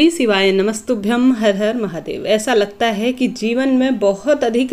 श्री शिवाय नमस्तुभ्यम हर हर महादेव ऐसा लगता है कि जीवन में बहुत अधिक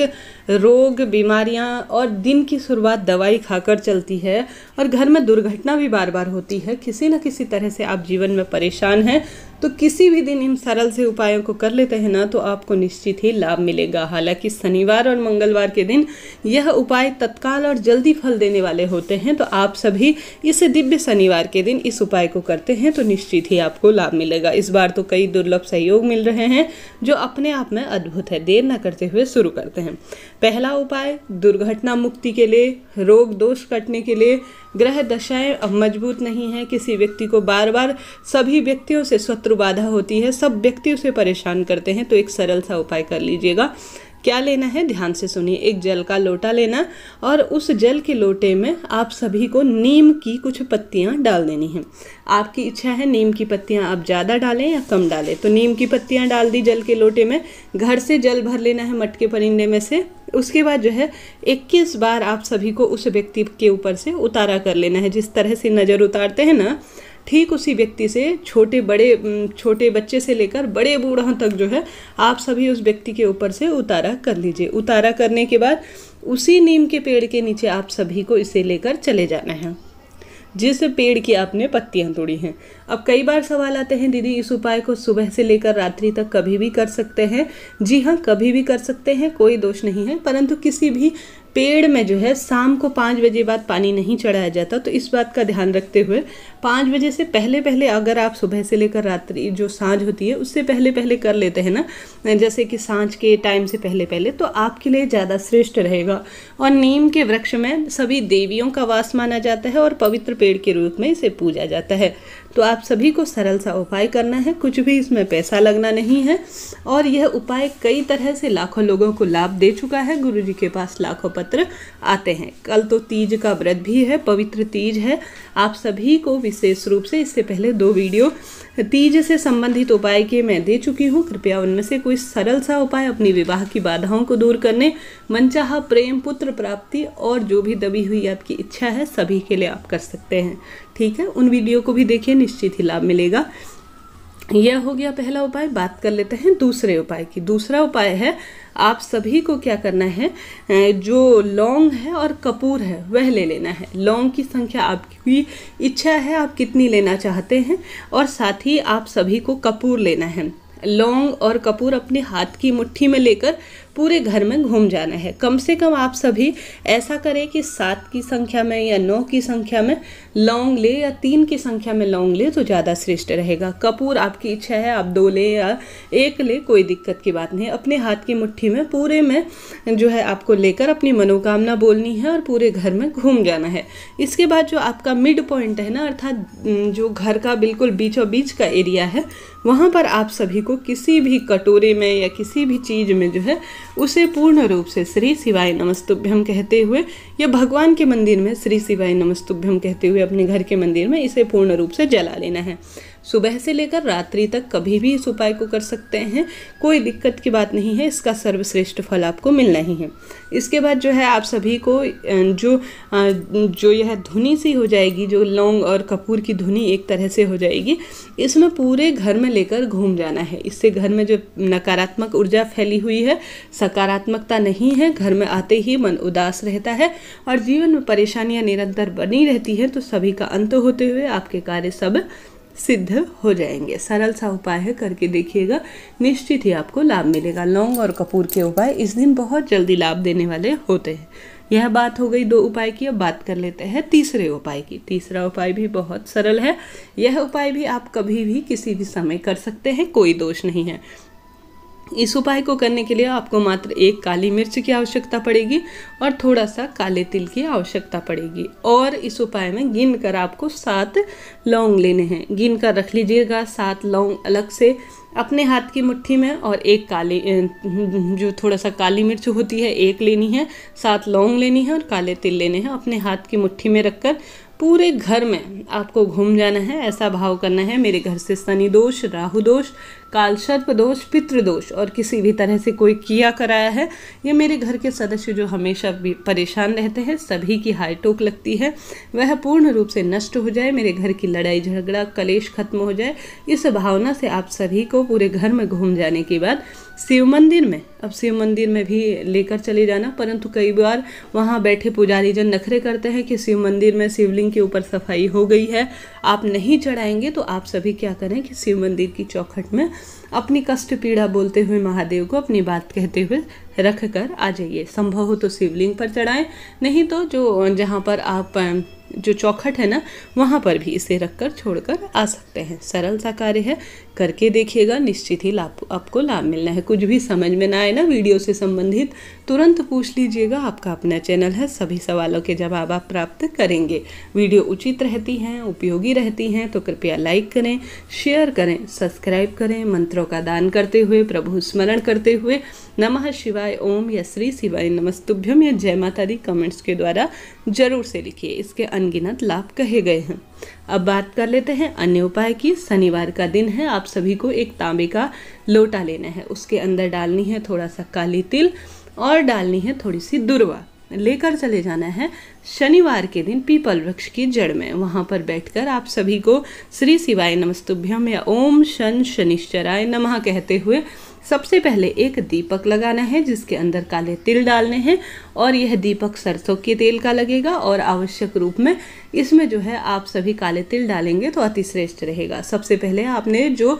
रोग बीमारियां और दिन की शुरुआत दवाई खाकर चलती है और घर में दुर्घटना भी बार बार होती है किसी न किसी तरह से आप जीवन में परेशान हैं तो किसी भी दिन इन सरल से उपायों को कर लेते हैं ना तो आपको निश्चित ही लाभ मिलेगा हालांकि शनिवार और मंगलवार के दिन यह उपाय तत्काल और जल्दी फल देने वाले होते हैं तो आप सभी इस दिव्य शनिवार के दिन इस उपाय को करते हैं तो निश्चित ही आपको लाभ मिलेगा इस बार तो कई दुर्लभ सहयोग मिल रहे हैं जो अपने आप में अद्भुत है देर न करते हुए शुरू करते हैं पहला उपाय दुर्घटना मुक्ति के लिए रोग दोष कटने के लिए ग्रह दशाएं अब मजबूत नहीं है किसी व्यक्ति को बार बार सभी व्यक्तियों से स्वतः शत्रु बाधा होती है सब व्यक्ति उसे परेशान करते हैं तो एक सरल सा उपाय कर लीजिएगा क्या लेना है ध्यान से सुनिए एक जल का लोटा लेना और उस जल के लोटे में आप सभी को नीम की कुछ पत्तियां डाल देनी हैं आपकी इच्छा है नीम की पत्तियां आप ज़्यादा डालें या कम डालें तो नीम की पत्तियां डाल दी जल के लोटे में घर से जल भर लेना है मटके परिंदे में से उसके बाद जो है इक्कीस बार आप सभी को उस व्यक्ति के ऊपर से उतारा कर लेना है जिस तरह से नज़र उतारते हैं ना ठीक उसी व्यक्ति से छोटे बड़े छोटे बच्चे से लेकर बड़े बूढ़ों तक जो है आप सभी उस व्यक्ति के ऊपर से उतारा कर लीजिए उतारा करने के बाद उसी नीम के पेड़ के नीचे आप सभी को इसे लेकर चले जाना है जिस पेड़ की आपने पत्तियाँ तोड़ी हैं अब कई बार सवाल आते हैं दीदी इस उपाय को सुबह से लेकर रात्रि तक कभी भी कर सकते हैं जी हाँ कभी भी कर सकते हैं कोई दोष नहीं है परंतु किसी भी पेड़ में जो है शाम को पाँच बजे बाद पानी नहीं चढ़ाया जाता तो इस बात का ध्यान रखते हुए पाँच बजे से पहले पहले अगर आप सुबह से लेकर रात्रि जो सांझ होती है उससे पहले पहले कर लेते हैं ना जैसे कि सांझ के टाइम से पहले पहले तो आपके लिए ज़्यादा श्रेष्ठ रहेगा और नीम के वृक्ष में सभी देवियों का वास माना जाता है और पवित्र पेड़ के रूप में इसे पूजा जाता है तो आप सभी को सरल सा उपाय करना है कुछ भी इसमें पैसा लगना नहीं है और यह उपाय कई तरह से लाखों लोगों को लाभ दे चुका है गुरु जी के पास लाखों पत्र आते हैं कल तो तीज का व्रत भी है पवित्र तीज है आप सभी को विशेष रूप से इससे पहले दो वीडियो तीज से संबंधित उपाय के मैं दे चुकी हूँ कृपया उनमें से कोई सरल सा उपाय अपनी विवाह की बाधाओं को दूर करने मनचाह प्रेम पुत्र प्राप्ति और जो भी दबी हुई आपकी इच्छा है सभी के लिए आप कर सकते हैं ठीक है उन वीडियो को भी देखिए निश्चित ही लाभ मिलेगा यह हो गया पहला उपाय बात कर लेते हैं दूसरे उपाय की दूसरा उपाय है आप सभी को क्या करना है जो लौंग है और कपूर है वह ले लेना है लौंग की संख्या आपकी इच्छा है आप कितनी लेना चाहते हैं और साथ ही आप सभी को कपूर लेना है लौंग और कपूर अपने हाथ की मुट्ठी में लेकर पूरे घर में घूम जाना है कम से कम आप सभी ऐसा करें कि सात की संख्या में या नौ की संख्या में लौंग ले या तीन की संख्या में लौंग ले तो ज़्यादा श्रेष्ठ रहेगा कपूर आपकी इच्छा है आप दो ले या एक ले कोई दिक्कत की बात नहीं अपने हाथ की मुट्ठी में पूरे में जो है आपको लेकर अपनी मनोकामना बोलनी है और पूरे घर में घूम जाना है इसके बाद जो आपका मिड पॉइंट है ना अर्थात जो घर का बिल्कुल बीचों बीच का एरिया है वहाँ पर आप सभी को किसी भी कटोरे में या किसी भी चीज़ में जो है उसे पूर्ण रूप से श्री शिवाय नमस्तुभ्यम कहते हुए या भगवान के मंदिर में श्री शिवाय नमस्तुभ्यम कहते हुए अपने घर के मंदिर में इसे पूर्ण रूप से जला लेना है सुबह से लेकर रात्रि तक कभी भी इस उपाय को कर सकते हैं कोई दिक्कत की बात नहीं है इसका सर्वश्रेष्ठ फल आपको मिलना ही है इसके बाद जो है आप सभी को जो जो यह धुनी सी हो जाएगी जो लौंग और कपूर की धुनी एक तरह से हो जाएगी इसमें पूरे घर में लेकर घूम जाना है इससे घर में जो नकारात्मक ऊर्जा फैली हुई है सकारात्मकता नहीं है घर में आते ही मन उदास रहता है और जीवन में परेशानियाँ निरंतर बनी रहती हैं तो सभी का अंत होते हुए आपके कार्य सब सिद्ध हो जाएंगे सरल सा उपाय है करके देखिएगा निश्चित ही आपको लाभ मिलेगा लौंग और कपूर के उपाय इस दिन बहुत जल्दी लाभ देने वाले होते हैं यह बात हो गई दो उपाय की अब बात कर लेते हैं तीसरे उपाय की तीसरा उपाय भी बहुत सरल है यह उपाय भी आप कभी भी किसी भी समय कर सकते हैं कोई दोष नहीं है इस उपाय को करने के लिए आपको मात्र एक काली मिर्च की आवश्यकता पड़ेगी और थोड़ा सा काले तिल की आवश्यकता पड़ेगी और इस उपाय में गिन कर आपको सात लौंग लेने हैं गिन कर रख लीजिएगा सात लौंग अलग से अपने हाथ की मुट्ठी में और एक काली जो थोड़ा सा काली मिर्च होती है एक लेनी है सात लौंग लेनी है और काले तिल लेने हैं अपने हाथ की मुट्ठी में रखकर पूरे घर में आपको घूम जाना है ऐसा भाव करना है मेरे घर से शनि दोष राहु दोष काल सर्प दोष पितृदोष और किसी भी तरह से कोई किया कराया है ये मेरे घर के सदस्य जो हमेशा भी परेशान रहते हैं सभी की हाई टोक लगती है वह पूर्ण रूप से नष्ट हो जाए मेरे घर की लड़ाई झगड़ा कलेश खत्म हो जाए इस भावना से आप सभी को पूरे घर में घूम जाने के बाद शिव मंदिर में अब शिव मंदिर में भी लेकर चले जाना परंतु कई बार वहाँ बैठे पुजारी जन नखरे करते हैं कि शिव मंदिर में शिवलिंग के ऊपर सफाई हो गई है आप नहीं चढ़ाएंगे तो आप सभी क्या करें कि शिव मंदिर की चौखट में अपनी कष्ट पीड़ा बोलते हुए महादेव को अपनी बात कहते हुए रख कर आ जाइए संभव हो तो शिवलिंग पर चढ़ाएं नहीं तो जो जहाँ पर आप जो चौखट है ना वहाँ पर भी इसे रखकर छोड़कर आ सकते हैं सरल सा कार्य है करके देखिएगा निश्चित ही लाभ आपको लाभ मिलना है कुछ भी समझ में ना आए ना वीडियो से संबंधित तुरंत पूछ लीजिएगा आपका अपना चैनल है सभी सवालों के जवाब आप प्राप्त करेंगे वीडियो उचित रहती हैं उपयोगी रहती हैं तो कृपया लाइक करें शेयर करें सब्सक्राइब करें मंत्रों का दान करते हुए प्रभु स्मरण करते हुए नमः शिवाय ओम या श्री शिवाय नमस्तुभ्यम या जय माता दी कमेंट्स के द्वारा जरूर से लिखिए इसके अनगिनत लाभ कहे गए हैं अब बात कर लेते हैं अन्य उपाय की शनिवार का दिन है आप सभी को एक तांबे का लोटा लेना है उसके अंदर डालनी है थोड़ा सा काली तिल और डालनी है थोड़ी सी दुर्वा लेकर चले जाना है शनिवार के दिन पीपल वृक्ष की जड़ में वहाँ पर बैठकर आप सभी को श्री शिवाय नमस्तुभ्यम या ओम शन शनिश्चराय नमः कहते हुए सबसे पहले एक दीपक लगाना है जिसके अंदर काले तिल डालने हैं और यह दीपक सरसों के तेल का लगेगा और आवश्यक रूप में इसमें जो है आप सभी काले तिल डालेंगे तो अतिश्रेष्ठ रहेगा सबसे पहले आपने जो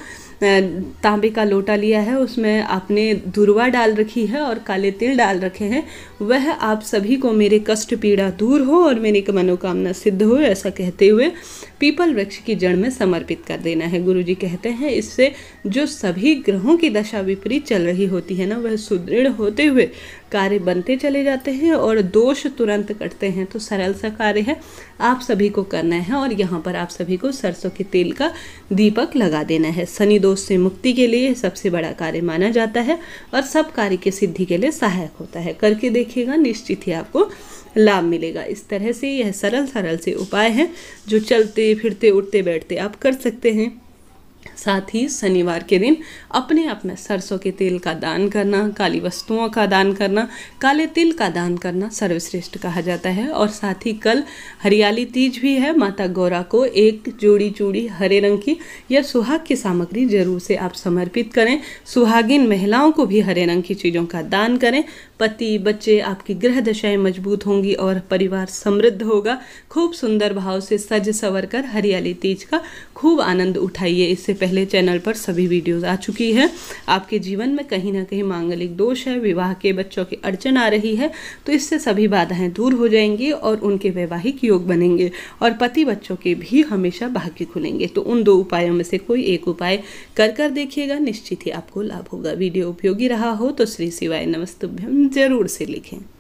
तांबे का लोटा लिया है उसमें आपने दुर्वा डाल रखी है और काले तिल डाल रखे हैं वह आप सभी को मेरे कष्ट पीड़ा दूर हो और मेरी मनोकामना सिद्ध हो ऐसा कहते हुए पीपल वृक्ष की जड़ में समर्पित कर देना है गुरु जी कहते हैं इससे जो सभी ग्रहों की दशा विपरीत चल रही होती है ना वह सुदृढ़ होते हुए कार्य बनते चले जाते हैं और दोष तुरंत कटते हैं तो सरल सा कार्य है आप सभी को करना है और यहाँ पर आप सभी को सरसों के तेल का दीपक लगा देना है शनि दोष से मुक्ति के लिए सबसे बड़ा कार्य माना जाता है और सब कार्य की सिद्धि के लिए सहायक होता है करके देखिएगा निश्चित ही आपको लाभ मिलेगा इस तरह से यह सरल सरल से उपाय हैं जो चलते फिरते उठते बैठते आप कर सकते हैं साथ ही शनिवार के दिन अपने आप में सरसों के तेल का दान करना काली वस्तुओं का दान करना काले तिल का दान करना सर्वश्रेष्ठ कहा जाता है और साथ ही कल हरियाली तीज भी है माता गौरा को एक जोड़ी चूड़ी हरे रंग की या सुहाग की सामग्री जरूर से आप समर्पित करें सुहागिन महिलाओं को भी हरे रंग की चीज़ों का दान करें पति बच्चे आपकी गृह दशाएं मजबूत होंगी और परिवार समृद्ध होगा खूब सुंदर भाव से सज सवर कर हरियाली तीज का खूब आनंद उठाइए इससे पहले चैनल पर सभी वीडियोस आ चुकी है आपके जीवन में कहीं ना कहीं मांगलिक दोष है विवाह के बच्चों की अड़चन आ रही है तो इससे सभी बाधाएं दूर हो जाएंगी और उनके वैवाहिक योग बनेंगे और पति बच्चों के भी हमेशा भाग्य खुलेंगे तो उन दो उपायों में से कोई एक उपाय कर कर देखिएगा निश्चित ही आपको लाभ होगा वीडियो उपयोगी रहा हो तो श्री शिवाय नमस्तुभ्यम जरूर से लिखें